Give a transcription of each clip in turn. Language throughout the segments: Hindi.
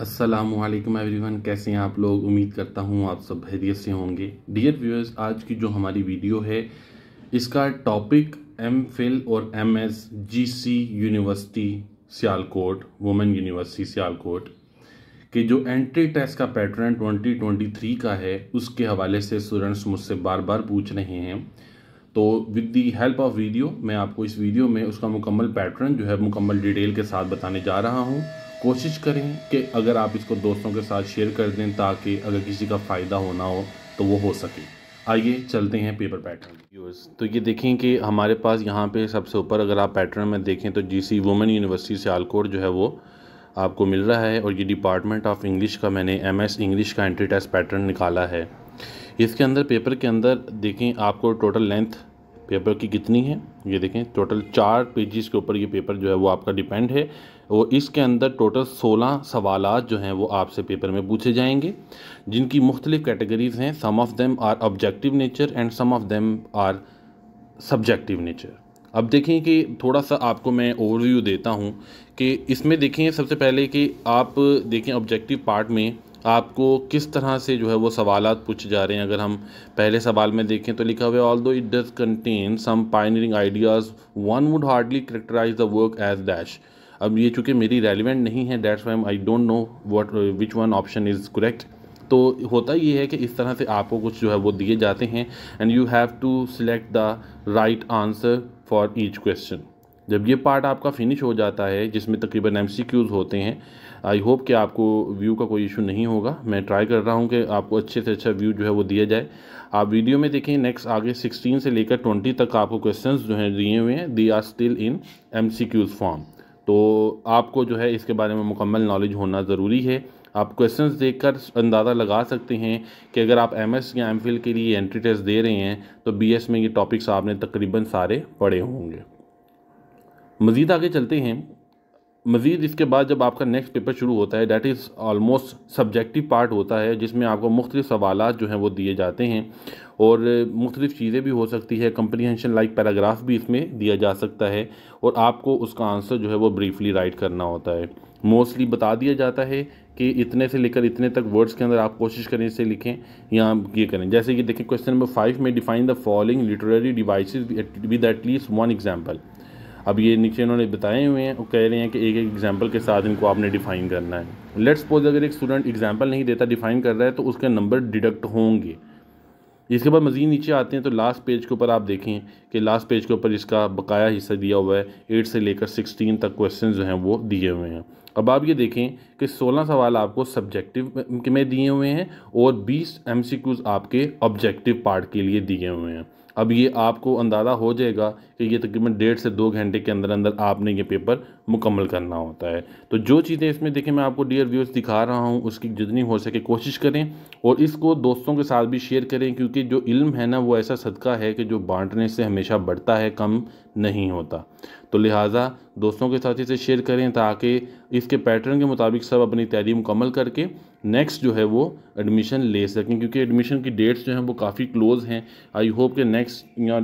असलम एवरी वन कैसे हैं आप लोग उम्मीद करता हूँ आप सब भैरियत से होंगे डियर व्यूअर्स आज की जो हमारी वीडियो है इसका टॉपिक एम फिल और M S G C university Sialkot women university Sialkot के जो एंट्री टेस्ट का पैटर्न 2023 का है उसके हवाले से स्टूडेंट्स मुझसे बार बार पूछ रहे हैं तो with the help of video मैं आपको इस वीडियो में उसका मुकम्मल पैटर्न जो है मुकम्मल डिटेल के साथ बताने जा रहा हूँ कोशिश करें कि अगर आप इसको दोस्तों के साथ शेयर कर दें ताकि अगर किसी का फ़ायदा होना हो तो वो हो सके आइए चलते हैं पेपर पैटर्न यूज़ तो ये देखें कि हमारे पास यहाँ पे सबसे ऊपर अगर आप पैटर्न में देखें तो जीसी वुमेन यूनिवर्सिटी सियालकोट जो है वो आपको मिल रहा है और ये डिपार्टमेंट ऑफ इंग्लिश का मैंने एमएस इंग्लिश का एंट्री टेस्ट पैटर्न निकाला है इसके अंदर पेपर के अंदर देखें आपको टोटल लेंथ पेपर की कितनी है ये देखें टोटल चार पेजेस के ऊपर ये पेपर जो है वो आपका डिपेंड है और इसके अंदर टोटल सोलह सवाल जो हैं वो आपसे पेपर में पूछे जाएंगे जिनकी मुख्तलिफ़ कैटेगरीज़ हैं some of them are objective nature and some of them are subjective nature अब देखें कि थोड़ा सा आपको मैं ओवरव्यू देता हूँ कि इसमें देखें सबसे पहले कि आप देखें ऑब्जेक्टिव पार्ट में आपको किस तरह से जो है वो सवाल पूछे जा रहे हैं अगर हम पहले सवाल में देखें तो लिखा हुआ although it does contain some pioneering ideas one would hardly characterize the work as dash अब ये चूंकि मेरी रेलिवेंट नहीं है that's why I don't know what which one option is correct तो होता ये है कि इस तरह से आपको कुछ जो है वो दिए जाते हैं and you have to select the right answer for each question जब ये पार्ट आपका फिनिश हो जाता है जिसमें तकरीबन एम होते हैं आई होप कि आपको व्यू का कोई इशू नहीं होगा मैं ट्राई कर रहा हूँ कि आपको अच्छे से अच्छा व्यू जो है वो दिया जाए आप वीडियो में देखें नेक्स्ट आगे 16 से लेकर 20 तक आपको क्वेश्चंस जो हैं दिए हुए हैं they are still in M form तो आपको जो है इसके बारे में मुकम्मल नॉलेज होना ज़रूरी है आप क्वेश्चंस देखकर अंदाज़ा लगा सकते हैं कि अगर आप एमएस या एमफिल के लिए एंट्री टेस्ट दे रहे हैं तो बीएस में ये टॉपिक्स आपने तकरीबन सारे पढ़े होंगे मज़ीद आगे चलते हैं मज़ीद इसके बाद जब आपका नेक्स्ट पेपर शुरू होता है that is almost subjective part होता है जिसमें आपको मुख्तु सवाल जो हैं वो दिए जाते हैं और मुख्तलिफ चीज़ें भी हो सकती है कंप्रीहेंशन लाइक पैराग्राफ भी इसमें दिया जा सकता है और आपको उसका आंसर जो है वो ब्रीफली राइट करना होता है मोस्टली बता दिया जाता है कि इतने से लेकर इतने तक वर्ड्स के अंदर आप कोशिश करें इसे लिखें या ये करें जैसे कि देखें क्वेश्चन नंबर फाइव में define the following literary device with at least one example अब ये नीचे इन्होंने बताए हुए हैं वो कह रहे हैं कि एक एक एग्जाम्पल के साथ इनको आपने डिफ़ाइन करना है लेट्स सपोज अगर एक स्टूडेंट एग्जाम्पल नहीं देता डिफ़ाइन कर रहा है तो उसके नंबर डिडक्ट होंगे इसके बाद मज़ीद नीचे आते हैं तो लास्ट पेज के ऊपर आप देखें कि लास्ट पेज के ऊपर इसका बकाया हिस्सा दिया हुआ है एट से लेकर सिक्सटीन तक क्वेश्चन जो हैं वो दिए हुए हैं अब आप ये देखें कि सोलह सवाल आपको सब्जेक्टिव में दिए हुए हैं और बीस एम आपके ऑब्जेक्टिव पार्ट के लिए दिए हुए हैं अब ये आपको अंदाज़ा हो जाएगा कि ये तकरीबन डेढ़ से दो घंटे के अंदर अंदर आपने ये पेपर मुकम्मल करना होता है तो जो चीज़ें इसमें देखें मैं आपको डियर व्यूअर्स दिखा रहा हूँ उसकी जितनी हो सके कोशिश करें और इसको दोस्तों के साथ भी शेयर करें क्योंकि जो इल्म है ना वो ऐसा सदका है कि जो बांटने से हमेशा बढ़ता है कम नहीं होता तो लिहाजा दोस्तों के साथ इसे शेयर करें ताकि इसके पैटर्न के मुताबिक सब अपनी तैयारी मुकम्मल करके नेक्स्ट जो है वो एडमिशन ले सकें क्योंकि एडमिशन की डेट्स जो हैं वो काफ़ी क्लोज हैं आई होप के नेक्स्ट या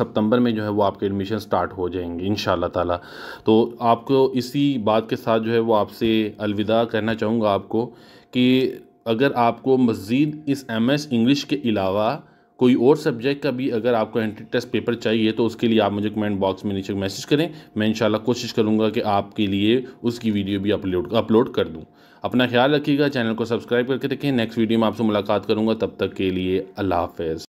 सितंबर में जो है वो आपके एडमिशन स्टार्ट हो जाएंगे इन ताला तो आपको इसी बात के साथ जो है वो आपसे अलविदा कहना चाहूँगा आपको कि अगर आपको मज़ीद इस एम एस इंग्लिश के अलावा कोई और सब्जेक्ट का भी अगर आपको एंट्री टेस्ट पेपर चाहिए तो उसके लिए आप मुझे कमेंट बॉक्स में नीचे मैसेज करें मैं इंशाल्लाह कोशिश करूँगा कि आपके लिए उसकी वीडियो भी अपलोड अपलोड कर दूँ अपना ख्याल रखिएगा चैनल को सब्सक्राइब करके रखें नेक्स्ट वीडियो में आपसे मुलाकात करूँगा तब तक के लिए अल्लाह हाफ